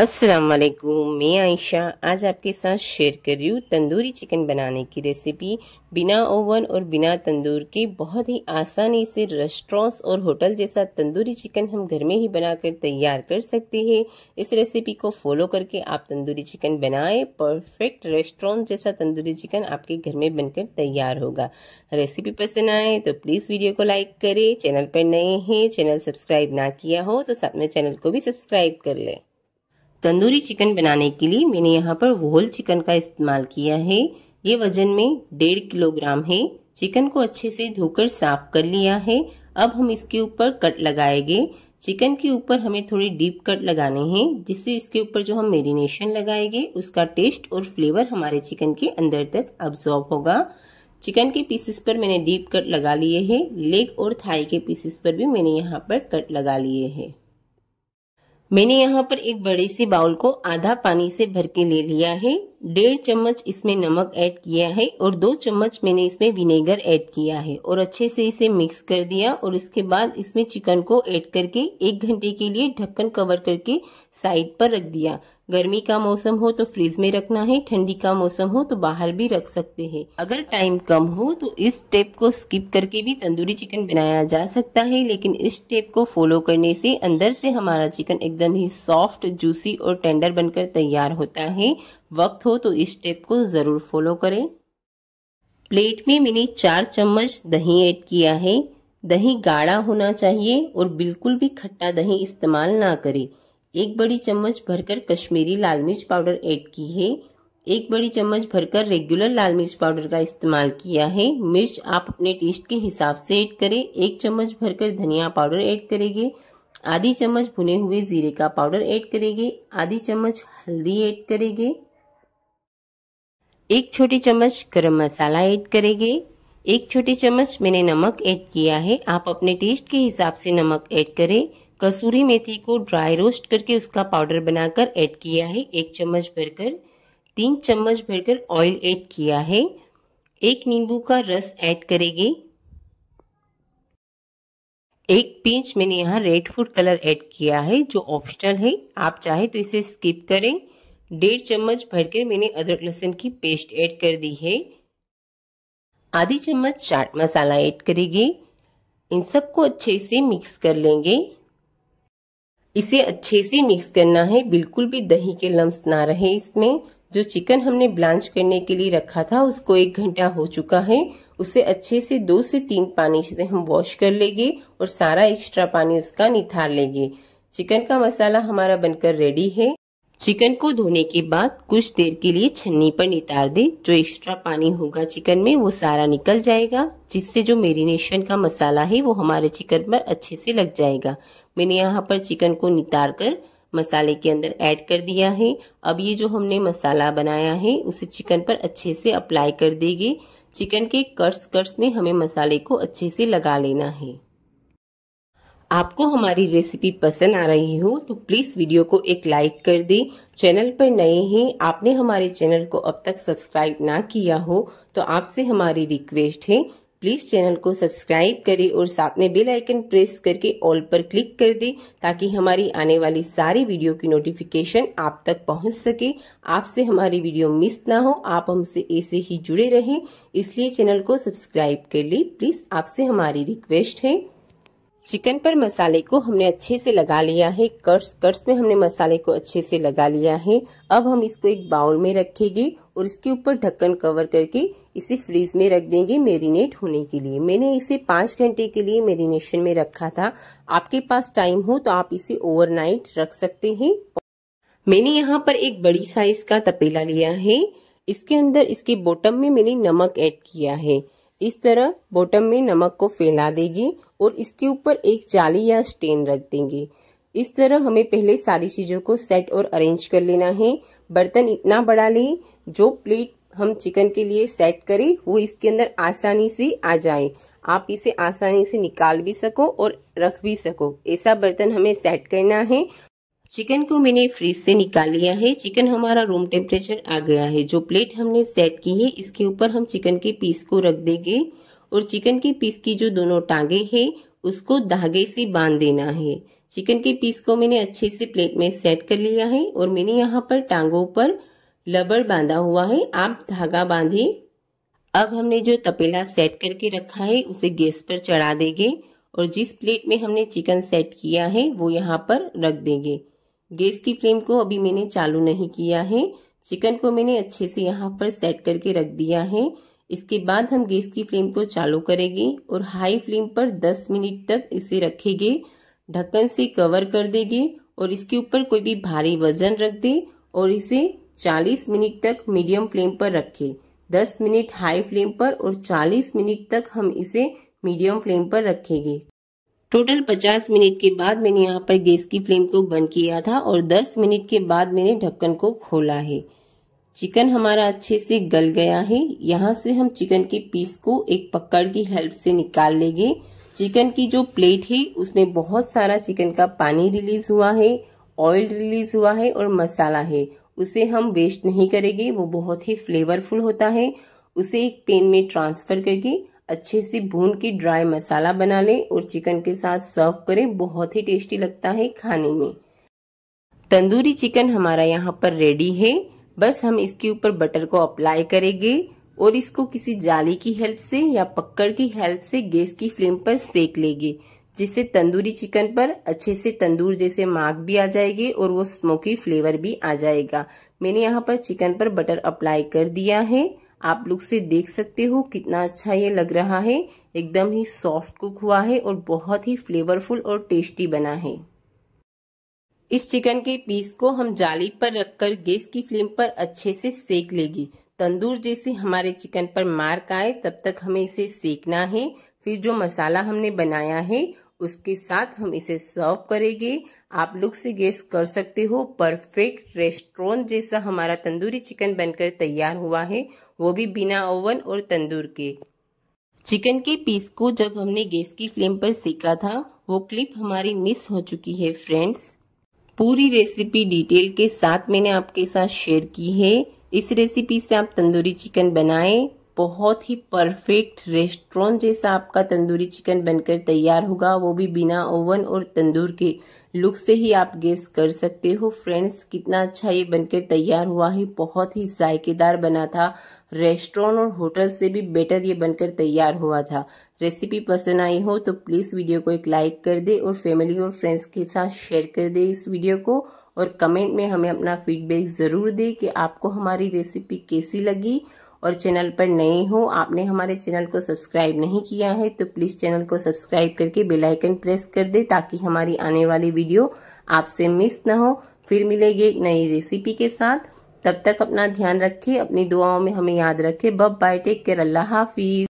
असलकुम मैं आयशा आज आपके साथ शेयर कर रही हूँ तंदूरी चिकन बनाने की रेसिपी बिना ओवन और बिना तंदूर के बहुत ही आसानी से रेस्टोरेंट्स और होटल जैसा तंदूरी चिकन हम घर में ही बनाकर तैयार कर सकते हैं इस रेसिपी को फॉलो करके आप तंदूरी चिकन बनाएं परफेक्ट रेस्टोरेंट जैसा तंदूरी चिकन आपके घर में बनकर तैयार होगा रेसिपी पसंद आए तो प्लीज़ वीडियो को लाइक करें चैनल पर नए हैं चैनल सब्सक्राइब ना किया हो तो साथ में चैनल को भी सब्सक्राइब कर लें तंदूरी चिकन बनाने के लिए मैंने यहाँ पर होल चिकन का इस्तेमाल किया है ये वजन में डेढ़ किलोग्राम है चिकन को अच्छे से धोकर साफ कर लिया है अब हम इसके ऊपर कट लगाएंगे चिकन के ऊपर हमें थोड़े डीप कट लगाने हैं जिससे इसके ऊपर जो हम मेरीनेशन लगाएंगे उसका टेस्ट और फ्लेवर हमारे चिकन के अंदर तक अब्जॉर्ब होगा चिकन के पीसेस पर मैंने डीप कट लगा लिए हैं लेग और थाई के पीसेस पर भी मैंने यहाँ पर कट लगा लिए हैं मैंने यहाँ पर एक बड़े से बाउल को आधा पानी से भर के ले लिया है डेढ़ चम्मच इसमें नमक ऐड किया है और दो चम्मच मैंने इसमें विनेगर ऐड किया है और अच्छे से इसे मिक्स कर दिया और इसके बाद इसमें चिकन को ऐड करके एक घंटे के लिए ढक्कन कवर करके साइड पर रख दिया गर्मी का मौसम हो तो फ्रिज में रखना है ठंडी का मौसम हो तो बाहर भी रख सकते हैं अगर टाइम कम हो तो इस स्टेप को स्किप करके भी तंदूरी चिकन बनाया जा सकता है लेकिन इस स्टेप को फॉलो करने से अंदर से हमारा चिकन एकदम ही सॉफ्ट जूसी और टेंडर बनकर तैयार होता है वक्त हो तो इस स्टेप को ज़रूर फॉलो करें प्लेट में मैंने चार चम्मच दही ऐड किया है दही गाढ़ा होना चाहिए और बिल्कुल भी खट्टा दही इस्तेमाल ना करें एक बड़ी चम्मच भरकर कश्मीरी लाल मिर्च पाउडर ऐड की है एक बड़ी चम्मच भरकर रेगुलर लाल मिर्च पाउडर का इस्तेमाल किया है मिर्च आप अपने टेस्ट के हिसाब से ऐड करें एक चम्मच भरकर धनिया पाउडर ऐड करेंगे आधी चम्मच भुने हुए जीरे का पाउडर ऐड करेंगे आधी चम्मच हल्दी ऐड करेंगे एक छोटी चम्मच गरम मसाला ऐड करेंगे एक छोटी चम्मच मैंने नमक ऐड किया है आप अपने टेस्ट के हिसाब से नमक ऐड करें कसूरी मेथी को ड्राई रोस्ट करके उसका पाउडर बनाकर ऐड किया है एक चम्मच भरकर तीन चम्मच भरकर ऑयल ऐड किया है एक नींबू का रस ऐड करेंगे एक पिंच मैंने यहाँ रेड फूड कलर ऐड किया है जो ऑप्शनल है आप चाहे तो इसे स्किप करें डेढ़ चम्मच भरकर मैंने अदरक लहसुन की पेस्ट ऐड कर दी है आधी चम्मच चाट मसाला ऐड करेंगे इन सबको अच्छे से मिक्स कर लेंगे इसे अच्छे से मिक्स करना है बिल्कुल भी दही के लम्स ना रहे इसमें जो चिकन हमने ब्लांच करने के लिए रखा था उसको एक घंटा हो चुका है उसे अच्छे से दो से तीन पानी से हम वॉश कर लेंगे और सारा एक्स्ट्रा पानी उसका निथार लेंगे चिकन का मसाला हमारा बनकर रेडी है चिकन को धोने के बाद कुछ देर के लिए छन्नी पर नितार दे जो एक्स्ट्रा पानी होगा चिकन में वो सारा निकल जाएगा जिससे जो मेरीनेशन का मसाला है वो हमारे चिकन पर अच्छे से लग जाएगा मैंने यहाँ पर चिकन को नितार कर मसाले के अंदर ऐड कर दिया है अब ये जो हमने मसाला बनाया है उसे चिकन पर अच्छे से अप्लाई कर देंगे चिकन के कर्स कर्स में हमें मसाले को अच्छे से लगा लेना है आपको हमारी रेसिपी पसंद आ रही हो तो प्लीज़ वीडियो को एक लाइक कर दे चैनल पर नए हैं आपने हमारे चैनल को अब तक सब्सक्राइब ना किया हो तो आपसे हमारी रिक्वेस्ट है प्लीज चैनल को सब्सक्राइब करें और साथ में बेल आइकन प्रेस करके ऑल पर क्लिक कर दें ताकि हमारी आने वाली सारी वीडियो की नोटिफिकेशन आप तक पहुंच सके आपसे हमारी वीडियो मिस ना हो आप हमसे ऐसे ही जुड़े रहें इसलिए चैनल को सब्सक्राइब कर लें प्लीज आपसे हमारी रिक्वेस्ट है चिकन पर मसाले को हमने अच्छे से लगा लिया है कर्स कर्स में हमने मसाले को अच्छे से लगा लिया है अब हम इसको एक बाउल में रखेंगे और इसके ऊपर ढक्कन कवर करके इसे फ्रीज में रख देंगे मेरीनेट होने के लिए मैंने इसे पाँच घंटे के लिए मेरीनेशन में रखा था आपके पास टाइम हो तो आप इसे ओवरनाइट रख सकते हैं मैंने यहाँ पर एक बड़ी साइज का तपेला लिया है इसके अंदर इसके बॉटम में मैंने नमक ऐड किया है इस तरह बॉटम में नमक को फैला देगी और इसके ऊपर एक जाली या स्टेन रख देंगे इस तरह हमें पहले सारी चीज़ों को सेट और अरेंज कर लेना है बर्तन इतना बड़ा ले जो प्लेट हम चिकन के लिए सेट करें वो इसके अंदर आसानी से आ जाए आप इसे आसानी से निकाल भी सको और रख भी सको ऐसा बर्तन हमें सेट करना है चिकन को मैंने फ्रिज से निकाल लिया है चिकन हमारा रूम टेम्परेचर आ गया है जो प्लेट हमने सेट की है इसके ऊपर हम चिकन के पीस को रख देंगे और चिकन के पीस की जो दोनों टांगे हैं उसको धागे से बांध देना है चिकन के पीस को मैंने अच्छे से प्लेट में सेट कर लिया है और मैंने यहाँ पर टांगों पर लबर बांधा हुआ है आप धागा बांधे अब हमने जो तपेला सेट करके रखा है उसे गैस पर चढ़ा देंगे और जिस प्लेट में हमने चिकन सेट किया है वो यहाँ पर रख देंगे गैस की फ्लेम को अभी मैंने चालू नहीं किया है चिकन को मैंने अच्छे से यहाँ पर सेट करके रख दिया है इसके बाद हम गैस की फ्लेम को चालू करेंगे और हाई फ्लेम पर 10 मिनट तक इसे रखेंगे ढक्कन से कवर कर देंगे और इसके ऊपर कोई भी भारी वजन रख दे और इसे 40 मिनट तक मीडियम फ्लेम पर रखें 10 मिनट हाई फ्लेम पर और 40 मिनट तक हम इसे मीडियम फ्लेम पर रखेंगे टोटल 50 मिनट के बाद मैंने यहाँ पर गैस की फ्लेम को बंद किया था और 10 मिनट के बाद मैंने ढक्कन को खोला है चिकन हमारा अच्छे से गल गया है यहाँ से हम चिकन के पीस को एक पकड़ की हेल्प से निकाल लेंगे चिकन की जो प्लेट है उसमें बहुत सारा चिकन का पानी रिलीज हुआ है ऑयल रिलीज हुआ है और मसाला है उसे हम वेस्ट नहीं करेंगे वो बहुत ही फ्लेवरफुल होता है उसे एक पेन में ट्रांसफर करके अच्छे से भून के ड्राई मसाला बना लें और चिकन के साथ सर्व करें बहुत ही टेस्टी लगता है खाने में तंदूरी चिकन हमारा यहाँ पर रेडी है बस हम इसके ऊपर बटर को अप्लाई करेंगे और इसको किसी जाली की हेल्प से या पक्कड़ की हेल्प से गैस की फ्लेम पर सेक लेंगे जिससे तंदूरी चिकन पर अच्छे से तंदूर जैसे मार्क भी आ जाएगी और वो स्मोकी फ्लेवर भी आ जाएगा मैंने यहाँ पर चिकन पर बटर अप्लाई कर दिया है आप लोग से देख सकते हो कितना अच्छा ये लग रहा है एकदम ही सॉफ्ट कुक हुआ है और बहुत ही फ्लेवरफुल और टेस्टी बना है इस चिकन के पीस को हम जाली पर रखकर गैस की फ्लेम पर अच्छे से सेक लेगी तंदूर जैसे हमारे चिकन पर मार्क आए तब तक हमें इसे सेकना है फिर जो मसाला हमने बनाया है उसके साथ हम इसे सर्व करेंगे आप लोग से गेस कर सकते हो परफेक्ट रेस्टोरेंट जैसा हमारा तंदूरी चिकन बनकर तैयार हुआ है वो भी बिना ओवन और तंदूर के चिकन के पीस को जब हमने गैस की फ्लेम पर सीखा था वो क्लिप हमारी मिस हो चुकी है फ्रेंड्स पूरी रेसिपी डिटेल के साथ मैंने आपके साथ शेयर की है इस रेसिपी से आप तंदूरी चिकन बनाएं बहुत ही परफेक्ट रेस्टोरेंट जैसा आपका तंदूरी चिकन बनकर तैयार होगा वो भी बिना ओवन और तंदूर के लुक से ही आप गेस कर सकते हो फ्रेंड्स कितना अच्छा ये बनकर तैयार हुआ है बहुत ही जायकेदार बना था रेस्टोरेंट और होटल से भी बेटर ये बनकर तैयार हुआ था रेसिपी पसंद आई हो तो प्लीज़ वीडियो को एक लाइक कर दे और फैमिली और फ्रेंड्स के साथ शेयर कर दे इस वीडियो को और कमेंट में हमें अपना फीडबैक ज़रूर दे कि आपको हमारी रेसिपी कैसी लगी और चैनल पर नए हो आपने हमारे चैनल को सब्सक्राइब नहीं किया है तो प्लीज़ चैनल को सब्सक्राइब करके बेल आइकन प्रेस कर दे ताकि हमारी आने वाली वीडियो आपसे मिस ना हो फिर मिलेगी एक नई रेसिपी के साथ तब तक अपना ध्यान रखें अपनी दुआओं में हमें याद रखें बब बाय टेक केयर अल्लाह हाफिज